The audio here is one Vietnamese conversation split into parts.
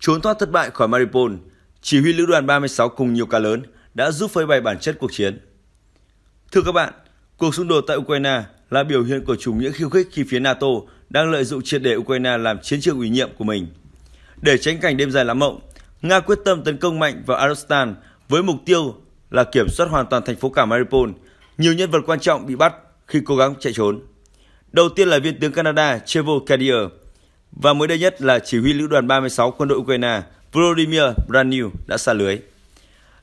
trốn thoát thất bại khỏi Mariupol, chỉ huy lữ đoàn 36 cùng nhiều cá lớn đã giúp phơi bày bản chất cuộc chiến. Thưa các bạn, cuộc xung đột tại Ukraine là biểu hiện của chủ nghĩa khiêu khích khi phía NATO đang lợi dụng triệt để Ukraine làm chiến trường ủy nhiệm của mình. Để tránh cảnh đêm dài lắm mộng, Nga quyết tâm tấn công mạnh vào Azerbaijan với mục tiêu là kiểm soát hoàn toàn thành phố cảng Mariupol. Nhiều nhân vật quan trọng bị bắt khi cố gắng chạy trốn. Đầu tiên là viên tướng Canada Trevor Cadier, và mới đây nhất là chỉ huy lữ đoàn 36 quân đội Ukraine Volodymyr Branil đã xa lưới.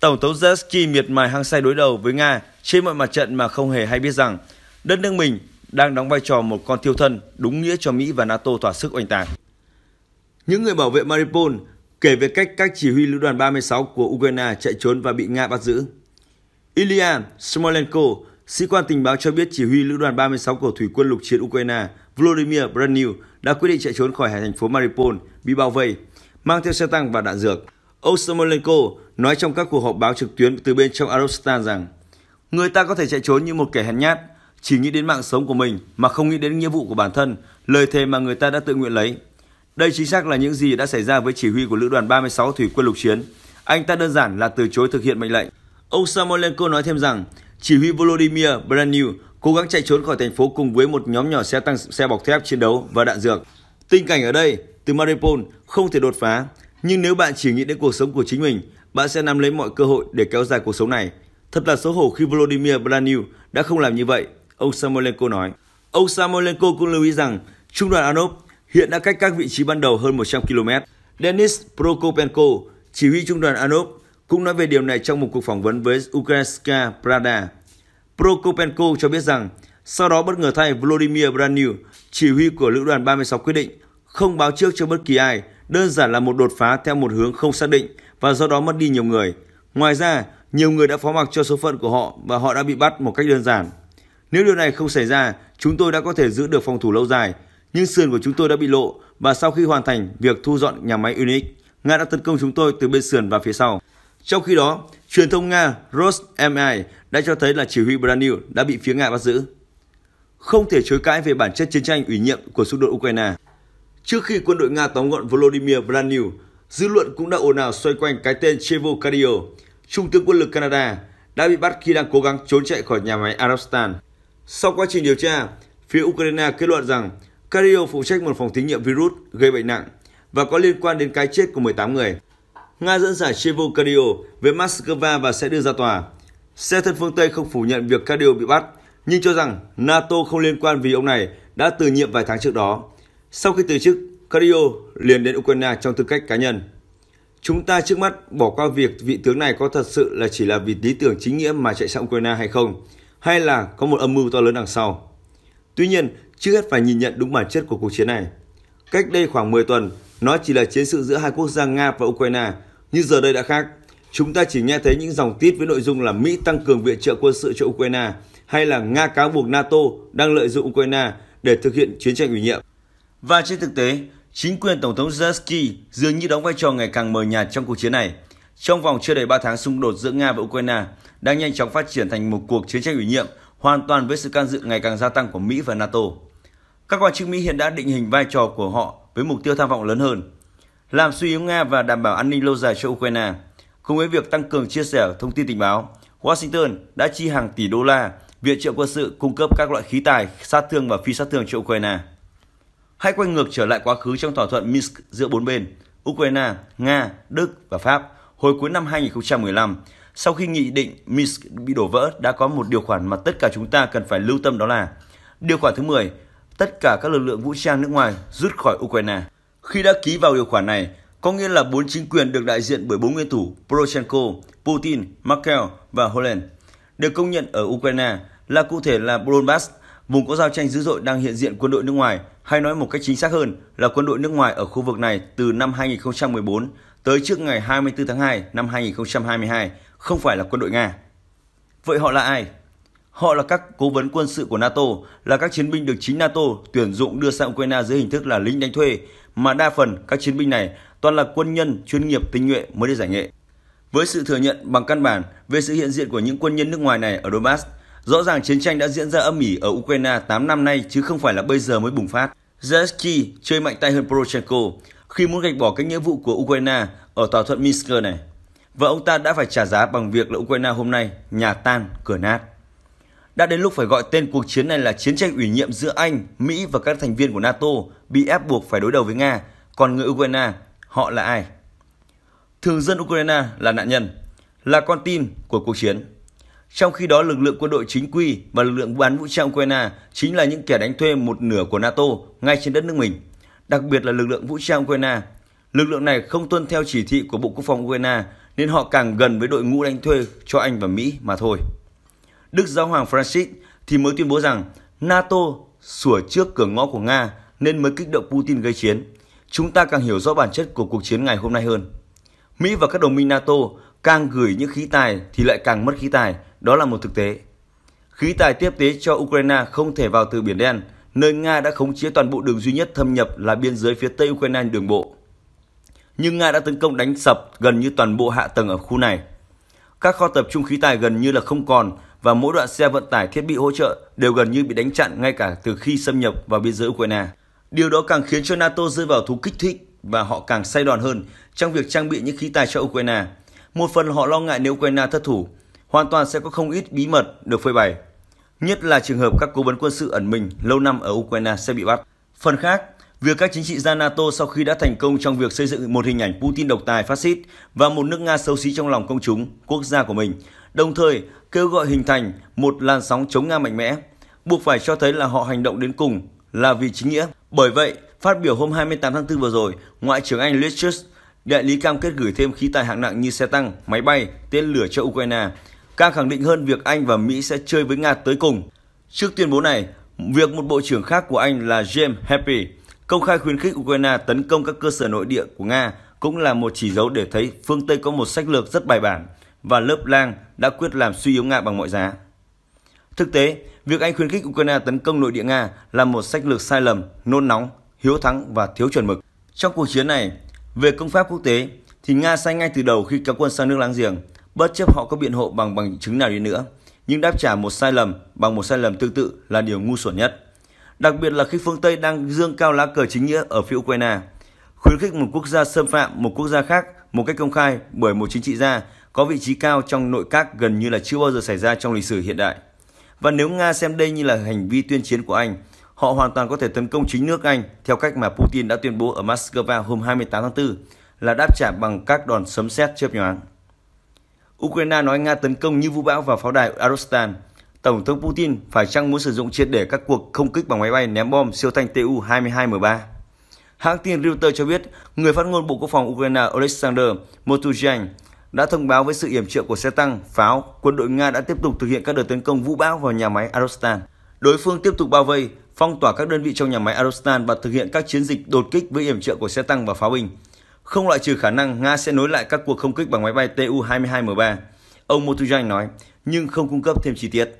Tổng thống Zelensky miệt mài hăng say đối đầu với Nga trên mọi mặt trận mà không hề hay biết rằng đất nước mình đang đóng vai trò một con thiêu thân đúng nghĩa cho Mỹ và NATO thỏa sức oanh tạc. Những người bảo vệ Mariupol kể về cách các chỉ huy lữ đoàn 36 của Ukraine chạy trốn và bị Nga bắt giữ. Ilya Smolenko, sĩ quan tình báo cho biết chỉ huy lữ đoàn 36 của thủy quân lục chiến Ukraine Volodymyr Branil đã quyết định chạy trốn khỏi thành phố Mariupol bị bao vây, mang theo xe tăng và đạn dược. Ông nói trong các cuộc họp báo trực tuyến từ bên trong Azovstan rằng Người ta có thể chạy trốn như một kẻ hèn nhát, chỉ nghĩ đến mạng sống của mình mà không nghĩ đến nghĩa vụ của bản thân, lời thề mà người ta đã tự nguyện lấy. Đây chính xác là những gì đã xảy ra với chỉ huy của lữ đoàn 36 thủy quân lục chiến. Anh ta đơn giản là từ chối thực hiện mệnh lệnh. Ông Samolenko nói thêm rằng, chỉ huy Volodymyr Brandnew cố gắng chạy trốn khỏi thành phố cùng với một nhóm nhỏ xe tăng xe bọc thép chiến đấu và đạn dược. Tình cảnh ở đây, từ Mariupol không thể đột phá, nhưng nếu bạn chỉ nghĩ đến cuộc sống của chính mình, bạn sẽ nắm lấy mọi cơ hội để kéo dài cuộc sống này. Thật là xấu hổ khi Volodymyr Vladimir đã không làm như vậy, ông Samolenko nói. Ông Samolenko cũng lưu ý rằng trung đoàn Anop hiện đã cách các vị trí ban đầu hơn 100 km. Denis Prokopenko, chỉ huy trung đoàn Anop cũng nói về điều này trong một cuộc phỏng vấn với Ukrainska Pravda. Prokopenko cho biết rằng sau đó bất ngờ thay Vladimir Branil, chỉ huy của lữ đoàn 36 quyết định không báo trước cho bất kỳ ai, đơn giản là một đột phá theo một hướng không xác định và do đó mất đi nhiều người. Ngoài ra, nhiều người đã phó mặc cho số phận của họ và họ đã bị bắt một cách đơn giản. Nếu điều này không xảy ra, chúng tôi đã có thể giữ được phòng thủ lâu dài, nhưng sườn của chúng tôi đã bị lộ và sau khi hoàn thành việc thu dọn nhà máy Unix, Nga đã tấn công chúng tôi từ bên sườn và phía sau. Trong khi đó, truyền thông Nga Rosmi đã cho thấy là chỉ huy Branil đã bị phía Nga bắt giữ. Không thể chối cãi về bản chất chiến tranh ủy nhiệm của xung đột Ukraine. Trước khi quân đội Nga tóm gọn Volodymyr Branil, dư luận cũng đã ồn ào xoay quanh cái tên Chevo Cario, trung tướng quân lực Canada, đã bị bắt khi đang cố gắng trốn chạy khỏi nhà máy Arabstan. Sau quá trình điều tra, phía Ukraine kết luận rằng Cario phụ trách một phòng thí nghiệm virus gây bệnh nặng và có liên quan đến cái chết của 18 người. Nga dẫn giải Chevo Cario về Moscow và sẽ đưa ra tòa. Xe thân phương Tây không phủ nhận việc Cadio bị bắt, nhưng cho rằng NATO không liên quan vì ông này đã từ nhiệm vài tháng trước đó. Sau khi từ chức, Cadio liền đến Ukraine trong tư cách cá nhân. Chúng ta trước mắt bỏ qua việc vị tướng này có thật sự là chỉ là vì lý tưởng chính nghĩa mà chạy sang Ukraine hay không, hay là có một âm mưu to lớn đằng sau. Tuy nhiên, trước hết phải nhìn nhận đúng bản chất của cuộc chiến này. Cách đây khoảng 10 tuần, nó chỉ là chiến sự giữa hai quốc gia Nga và Ukraine, nhưng giờ đây đã khác. Chúng ta chỉ nghe thấy những dòng tít với nội dung là Mỹ tăng cường viện trợ quân sự cho Ukraine hay là Nga cáo buộc NATO đang lợi dụng Ukraine để thực hiện chiến tranh ủy nhiệm. Và trên thực tế, chính quyền Tổng thống Zelensky dường như đóng vai trò ngày càng mờ nhạt trong cuộc chiến này. Trong vòng chưa đầy 3 tháng xung đột giữa Nga và Ukraine đang nhanh chóng phát triển thành một cuộc chiến tranh ủy nhiệm hoàn toàn với sự can dự ngày càng gia tăng của Mỹ và NATO. Các quan chức Mỹ hiện đã định hình vai trò của họ với mục tiêu tham vọng lớn hơn, làm suy yếu Nga và đảm bảo an ninh lâu dài cho Ukraine. Cùng với việc tăng cường chia sẻ thông tin tình báo, Washington đã chi hàng tỷ đô la viện trợ quân sự cung cấp các loại khí tài sát thương và phi sát thương cho Ukraine. Hãy quay ngược trở lại quá khứ trong thỏa thuận Minsk giữa bốn bên, Ukraine, Nga, Đức và Pháp hồi cuối năm 2015, sau khi nghị định Minsk bị đổ vỡ đã có một điều khoản mà tất cả chúng ta cần phải lưu tâm đó là điều khoản thứ 10, tất cả các lực lượng vũ trang nước ngoài rút khỏi Ukraine. Khi đã ký vào điều khoản này, có nghĩa là bốn chính quyền được đại diện bởi bốn nguyên thủ Poroshenko, Putin, Merkel và Holland, được công nhận ở Ukraine là cụ thể là Donbass, vùng có giao tranh dữ dội đang hiện diện quân đội nước ngoài, hay nói một cách chính xác hơn là quân đội nước ngoài ở khu vực này từ năm 2014 tới trước ngày 24 tháng 2 năm 2022, không phải là quân đội Nga. Vậy họ là ai? Họ là các cố vấn quân sự của NATO, là các chiến binh được chính NATO tuyển dụng đưa sang Ukraine dưới hình thức là lính đánh thuê, mà đa phần các chiến binh này toàn là quân nhân chuyên nghiệp tinh nhuệ mới được giải nghệ. Với sự thừa nhận bằng căn bản về sự hiện diện của những quân nhân nước ngoài này ở Donbass, rõ ràng chiến tranh đã diễn ra âm ỉ ở Ukraine 8 năm nay chứ không phải là bây giờ mới bùng phát. Zelensky chơi mạnh tay hơn Poroshenko khi muốn gạch bỏ các nghĩa vụ của Ukraine ở thỏa thuận Minsk này. Và ông ta đã phải trả giá bằng việc là Ukraine hôm nay nhà tan, cửa nát. Đã đến lúc phải gọi tên cuộc chiến này là chiến tranh ủy nhiệm giữa Anh, Mỹ và các thành viên của NATO bị ép buộc phải đối đầu với Nga, còn người Ukraine họ là ai. Thường dân Ukraine là nạn nhân, là con tin của cuộc chiến. Trong khi đó, lực lượng quân đội chính quy và lực lượng bán vũ trang Ukraine chính là những kẻ đánh thuê một nửa của NATO ngay trên đất nước mình, đặc biệt là lực lượng vũ trang Ukraine. Lực lượng này không tuân theo chỉ thị của Bộ Quốc phòng Ukraine nên họ càng gần với đội ngũ đánh thuê cho Anh và Mỹ mà thôi. Đức Giáo hoàng Francis thì mới tuyên bố rằng NATO sủa trước cửa ngõ của Nga nên mới kích động Putin gây chiến chúng ta càng hiểu rõ bản chất của cuộc chiến ngày hôm nay hơn. Mỹ và các đồng minh NATO càng gửi những khí tài thì lại càng mất khí tài, đó là một thực tế. Khí tài tiếp tế cho Ukraine không thể vào từ Biển Đen, nơi Nga đã khống chế toàn bộ đường duy nhất thâm nhập là biên giới phía Tây Ukraine đường bộ. Nhưng Nga đã tấn công đánh sập gần như toàn bộ hạ tầng ở khu này. Các kho tập trung khí tài gần như là không còn và mỗi đoạn xe vận tải thiết bị hỗ trợ đều gần như bị đánh chặn ngay cả từ khi xâm nhập vào biên giới Ukraine. Điều đó càng khiến cho NATO rơi vào thú kích thích và họ càng say đòn hơn trong việc trang bị những khí tài cho Ukraine. Một phần họ lo ngại nếu Ukraine thất thủ, hoàn toàn sẽ có không ít bí mật được phơi bày. Nhất là trường hợp các cố vấn quân sự ẩn mình lâu năm ở Ukraine sẽ bị bắt. Phần khác, việc các chính trị gia NATO sau khi đã thành công trong việc xây dựng một hình ảnh Putin độc tài phát xít và một nước Nga xấu xí trong lòng công chúng, quốc gia của mình, đồng thời kêu gọi hình thành một làn sóng chống Nga mạnh mẽ, buộc phải cho thấy là họ hành động đến cùng là vì chính nghĩa. Bởi vậy, phát biểu hôm 28 tháng 4 vừa rồi, Ngoại trưởng Anh Liz Truss đại lý cam kết gửi thêm khí tài hạng nặng như xe tăng, máy bay, tên lửa cho Ukraine. Càng khẳng định hơn việc Anh và Mỹ sẽ chơi với Nga tới cùng. Trước tuyên bố này, việc một bộ trưởng khác của Anh là James Happy công khai khuyến khích Ukraine tấn công các cơ sở nội địa của Nga cũng là một chỉ dấu để thấy phương Tây có một sách lược rất bài bản và lớp lang đã quyết làm suy yếu Nga bằng mọi giá. Thực tế, Việc Anh khuyến khích Ukraine tấn công nội địa Nga là một sách lược sai lầm, nôn nóng, hiếu thắng và thiếu chuẩn mực. Trong cuộc chiến này, về công pháp quốc tế thì Nga sai ngay từ đầu khi kéo quân sang nước láng giềng, bất chấp họ có biện hộ bằng bằng chứng nào đi nữa, nhưng đáp trả một sai lầm bằng một sai lầm tương tự là điều ngu xuẩn nhất. Đặc biệt là khi phương Tây đang dương cao lá cờ chính nghĩa ở phía Ukraine, khuyến khích một quốc gia xâm phạm một quốc gia khác một cách công khai bởi một chính trị gia có vị trí cao trong nội các gần như là chưa bao giờ xảy ra trong lịch sử hiện đại. Và nếu Nga xem đây như là hành vi tuyên chiến của Anh, họ hoàn toàn có thể tấn công chính nước Anh theo cách mà Putin đã tuyên bố ở Moscow hôm 28 tháng 4 là đáp trả bằng các đòn sấm sét chớp nhoáng. Ukraine nói Nga tấn công như vũ bão vào pháo đài Arostan. Tổng thống Putin phải chăng muốn sử dụng triệt để các cuộc không kích bằng máy bay ném bom siêu thanh Tu-22M3? Hãng tin Reuters cho biết, người phát ngôn Bộ Quốc phòng Ukraine Alexander Motuzhyan đã thông báo với sự yểm trợ của xe tăng, pháo, quân đội Nga đã tiếp tục thực hiện các đợt tấn công vũ bão vào nhà máy Azovstan. Đối phương tiếp tục bao vây, phong tỏa các đơn vị trong nhà máy Azovstan và thực hiện các chiến dịch đột kích với yểm trợ của xe tăng và pháo binh. Không loại trừ khả năng Nga sẽ nối lại các cuộc không kích bằng máy bay Tu-22M3. Ông Motuzhan nói, nhưng không cung cấp thêm chi tiết.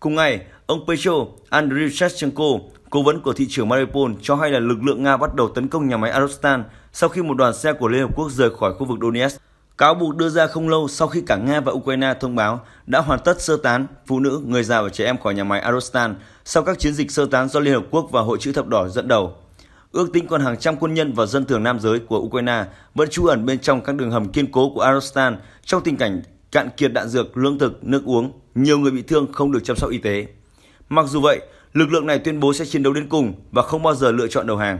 Cùng ngày, ông Petro Andriyevchenko, cố vấn của thị trường Mariupol, cho hay là lực lượng Nga bắt đầu tấn công nhà máy Azovstan sau khi một đoàn xe của Liên Hợp Quốc rời khỏi khu vực Donetsk. Cáo buộc đưa ra không lâu sau khi cả Nga và Ukraine thông báo đã hoàn tất sơ tán phụ nữ, người già và trẻ em khỏi nhà máy Azovstan sau các chiến dịch sơ tán do Liên Hợp Quốc và Hội chữ thập đỏ dẫn đầu. Ước tính còn hàng trăm quân nhân và dân thường nam giới của Ukraine vẫn trú ẩn bên trong các đường hầm kiên cố của Azovstan trong tình cảnh cạn kiệt đạn dược, lương thực, nước uống, nhiều người bị thương không được chăm sóc y tế. Mặc dù vậy, lực lượng này tuyên bố sẽ chiến đấu đến cùng và không bao giờ lựa chọn đầu hàng.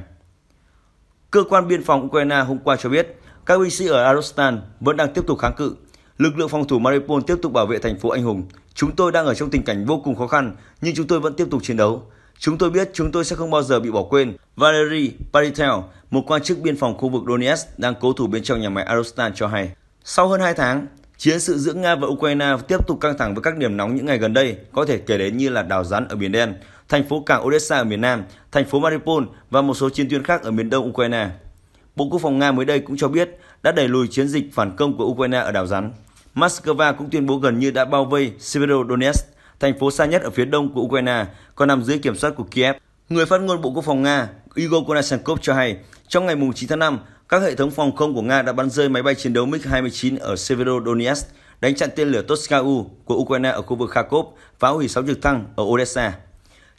Cơ quan biên phòng Ukraine hôm qua cho biết, các binh sĩ ở Arostan vẫn đang tiếp tục kháng cự. Lực lượng phòng thủ Mariupol tiếp tục bảo vệ thành phố anh hùng. Chúng tôi đang ở trong tình cảnh vô cùng khó khăn, nhưng chúng tôi vẫn tiếp tục chiến đấu. Chúng tôi biết chúng tôi sẽ không bao giờ bị bỏ quên. Valery Paritel, một quan chức biên phòng khu vực Donetsk đang cố thủ bên trong nhà máy Arostan cho hay. Sau hơn 2 tháng, chiến sự giữa Nga và Ukraine tiếp tục căng thẳng với các điểm nóng những ngày gần đây, có thể kể đến như là đảo rắn ở Biển Đen, thành phố cảng Odessa ở miền Nam, thành phố Mariupol và một số chiến tuyến khác ở miền đông Ukraine. Bộ Quốc phòng Nga mới đây cũng cho biết đã đẩy lùi chiến dịch phản công của Ukraine ở đảo Rắn. Moscow cũng tuyên bố gần như đã bao vây Severodonetsk, thành phố xa nhất ở phía đông của Ukraine, còn nằm dưới kiểm soát của Kiev. Người phát ngôn Bộ Quốc phòng Nga Igor Konashenkov cho hay, trong ngày 9 tháng 5, các hệ thống phòng không của Nga đã bắn rơi máy bay chiến đấu MiG-29 ở Severodonetsk, đánh chặn tên lửa Toskau của Ukraine ở khu vực Kharkov phá hủy 6 trực thăng ở Odessa.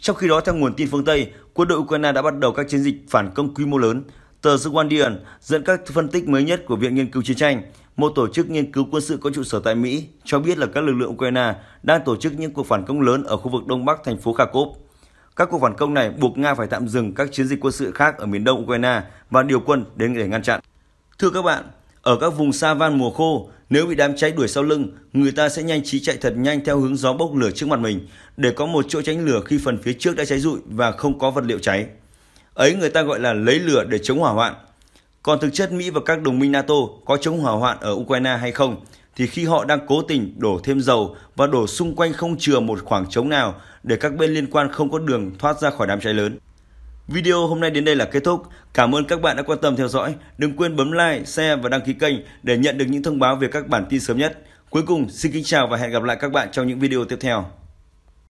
Trong khi đó, theo nguồn tin phương Tây, quân đội Ukraine đã bắt đầu các chiến dịch phản công quy mô lớn Tờ The Guardian dẫn các phân tích mới nhất của Viện Nghiên cứu Chiến tranh, một tổ chức nghiên cứu quân sự có trụ sở tại Mỹ, cho biết là các lực lượng Ukraine đang tổ chức những cuộc phản công lớn ở khu vực đông bắc thành phố Kharkov. Các cuộc phản công này buộc Nga phải tạm dừng các chiến dịch quân sự khác ở miền đông Ukraine và điều quân đến để ngăn chặn. Thưa các bạn, ở các vùng sa van mùa khô, nếu bị đám cháy đuổi sau lưng, người ta sẽ nhanh trí chạy thật nhanh theo hướng gió bốc lửa trước mặt mình để có một chỗ tránh lửa khi phần phía trước đã cháy rụi và không có vật liệu cháy. Ấy người ta gọi là lấy lửa để chống hỏa hoạn. Còn thực chất Mỹ và các đồng minh NATO có chống hỏa hoạn ở Ukraine hay không thì khi họ đang cố tình đổ thêm dầu và đổ xung quanh không chừa một khoảng trống nào để các bên liên quan không có đường thoát ra khỏi đám cháy lớn. Video hôm nay đến đây là kết thúc. Cảm ơn các bạn đã quan tâm theo dõi. Đừng quên bấm like, share và đăng ký kênh để nhận được những thông báo về các bản tin sớm nhất. Cuối cùng, xin kính chào và hẹn gặp lại các bạn trong những video tiếp theo.